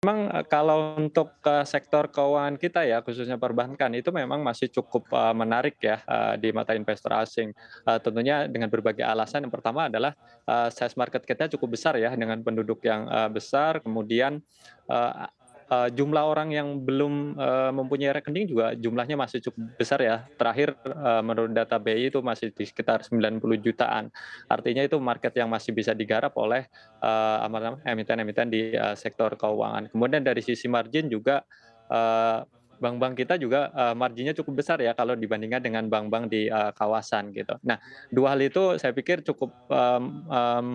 Memang eh, kalau untuk eh, sektor keuangan kita ya, khususnya perbankan, itu memang masih cukup eh, menarik ya di mata investor asing. tentunya dengan berbagai alasan. Yang pertama adalah size market kita cukup besar ya dengan penduduk yang besar, kemudian uh, jumlah orang yang belum uh, mempunyai rekening juga jumlahnya masih cukup besar ya. Terakhir uh, menurut data BI itu masih di sekitar 90 jutaan. Artinya itu market yang masih bisa digarap oleh emiten emiten-emiten di uh, sektor keuangan. Kemudian dari sisi margin juga uh, bank-bank kita juga uh, marginnya cukup besar ya kalau dibandingkan dengan bank-bank di uh, kawasan gitu. Nah, dua hal itu saya pikir cukup um, um,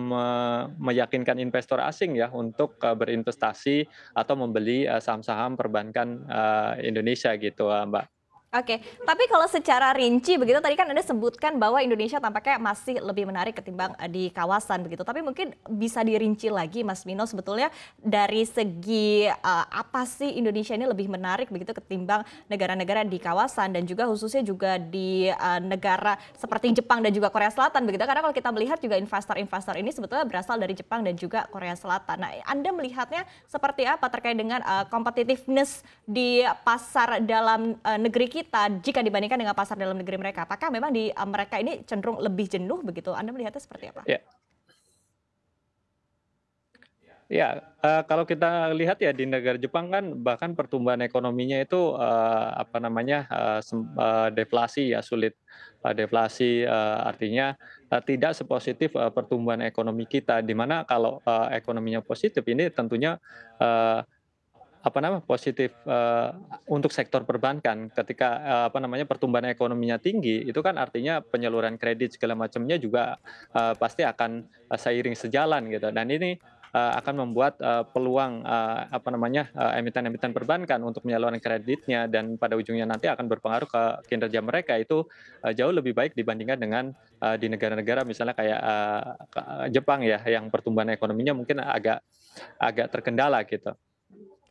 meyakinkan investor asing ya untuk uh, berinvestasi atau membeli saham-saham uh, perbankan uh, Indonesia gitu, uh, Mbak. Oke, okay. tapi kalau secara rinci begitu tadi kan Anda sebutkan bahwa Indonesia tampaknya masih lebih menarik ketimbang eh, di kawasan begitu. Tapi mungkin bisa dirinci lagi Mas Mino sebetulnya dari segi uh, apa sih Indonesia ini lebih menarik begitu ketimbang negara-negara di kawasan dan juga khususnya juga di uh, negara seperti Jepang dan juga Korea Selatan begitu. Karena kalau kita melihat juga investor-investor ini sebetulnya berasal dari Jepang dan juga Korea Selatan. Nah, Anda melihatnya seperti apa terkait dengan uh, competitiveness di pasar dalam uh, negeri kita jika dibandingkan dengan pasar dalam negeri mereka? Apakah memang di eh, mereka ini cenderung lebih jenuh begitu? Anda melihatnya seperti apa? Ya, Ya, uh, kalau kita lihat ya di negara Jepang kan bahkan pertumbuhan ekonominya itu uh, apa namanya uh, uh, deflasi ya sulit uh, deflasi uh, artinya tidak sepositif pertumbuhan ekonomi kita. Dimana kalau ekonominya positif ini tentunya apa namanya positif uh, untuk sektor perbankan ketika uh, apa namanya pertumbuhan ekonominya tinggi itu kan artinya penyaluran kredit segala macamnya juga uh, pasti akan uh, seiring sejalan gitu dan ini uh, akan membuat uh, peluang uh, apa namanya emiten-emiten uh, perbankan untuk penyaluran kreditnya dan pada ujungnya nanti akan berpengaruh ke kinerja mereka itu uh, jauh lebih baik dibandingkan dengan uh, di negara-negara misalnya kayak uh, Jepang ya yang pertumbuhan ekonominya mungkin agak agak terkendala gitu.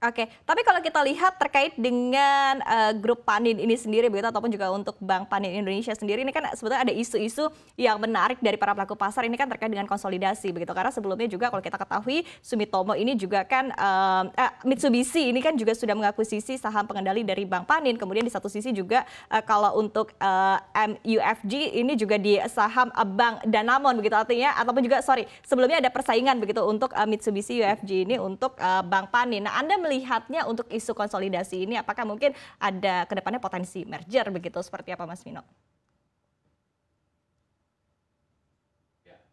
Oke, tapi kalau kita lihat terkait dengan uh, grup Panin ini sendiri begitu ataupun juga untuk Bank Panin Indonesia sendiri ini kan sebetulnya ada isu-isu yang menarik dari para pelaku pasar ini kan terkait dengan konsolidasi begitu karena sebelumnya juga kalau kita ketahui Sumitomo ini juga kan uh, uh, Mitsubishi ini kan juga sudah mengakuisisi saham pengendali dari Bank Panin kemudian di satu sisi juga uh, kalau untuk uh, MUFG ini juga di saham uh, Bank Danamon begitu artinya ataupun juga sorry sebelumnya ada persaingan begitu untuk uh, Mitsubishi UFG ini untuk uh, Bank Panin. Nah, Anda melihat melihatnya untuk isu konsolidasi ini apakah mungkin ada kedepannya potensi merger begitu seperti apa Mas Mino?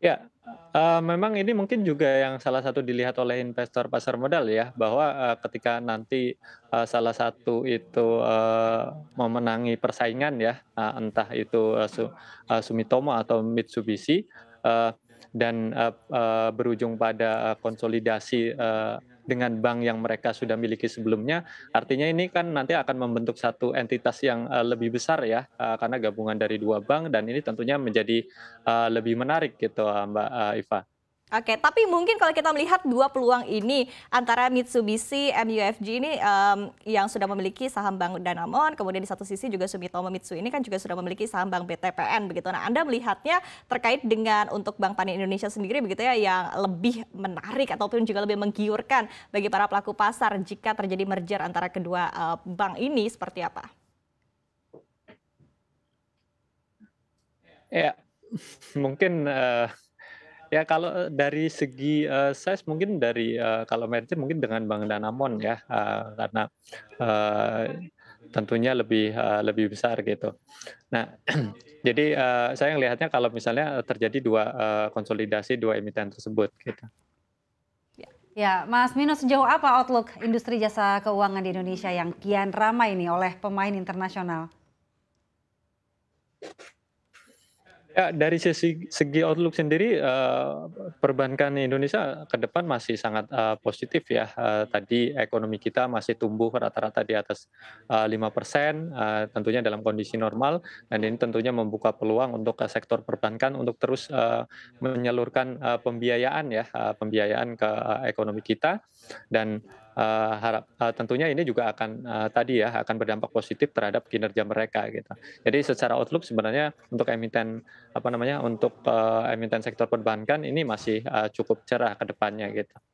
Ya, uh, memang ini mungkin juga yang salah satu dilihat oleh investor pasar modal ya, bahwa uh, ketika nanti uh, salah satu itu uh, memenangi persaingan ya, uh, entah itu uh, Su, uh, Sumitomo atau Mitsubishi, uh, dan uh, uh, berujung pada konsolidasi uh, dengan bank yang mereka sudah miliki sebelumnya. Artinya ini kan nanti akan membentuk satu entitas yang uh, lebih besar ya uh, karena gabungan dari dua bank dan ini tentunya menjadi uh, lebih menarik gitu Mbak uh, Iva. Oke, tapi mungkin kalau kita melihat dua peluang ini antara Mitsubishi MUFG ini um, yang sudah memiliki saham Bank Danamon, kemudian di satu sisi juga Sumitomo Mitsui ini kan juga sudah memiliki saham Bank BTPN begitu. Nah, Anda melihatnya terkait dengan untuk Bank Panin Indonesia sendiri begitu ya yang lebih menarik ataupun juga lebih menggiurkan bagi para pelaku pasar jika terjadi merger antara kedua uh, bank ini seperti apa? Ya, mungkin uh, Ya kalau eh, dari segi uh, size mungkin dari uh, kalau merger mungkin dengan Bang Danamon ya uh, karena uh, tentunya lebih uh, lebih besar gitu. Nah jadi uh, saya melihatnya kalau misalnya terjadi dua uh, konsolidasi dua emiten tersebut gitu. Ya, ya, Mas Minus sejauh apa outlook industri jasa keuangan di Indonesia yang kian ramai ini oleh pemain internasional? Ya, dari sisi segi outlook sendiri, eh, perbankan Indonesia ke depan masih sangat eh, positif ya. Eh, tadi ekonomi kita masih tumbuh rata-rata di atas lima 5 persen, tentunya dalam kondisi normal. Dan ini tentunya membuka peluang untuk sektor perbankan untuk terus menyalurkan pembiayaan ya, pembiayaan ke ekonomi kita. Dan uh, harap uh, tentunya ini juga akan uh, tadi ya akan berdampak positif terhadap kinerja mereka gitu. Jadi secara outlook sebenarnya untuk emiten apa namanya untuk uh, emiten sektor perbankan ini masih uh, cukup cerah ke depannya gitu.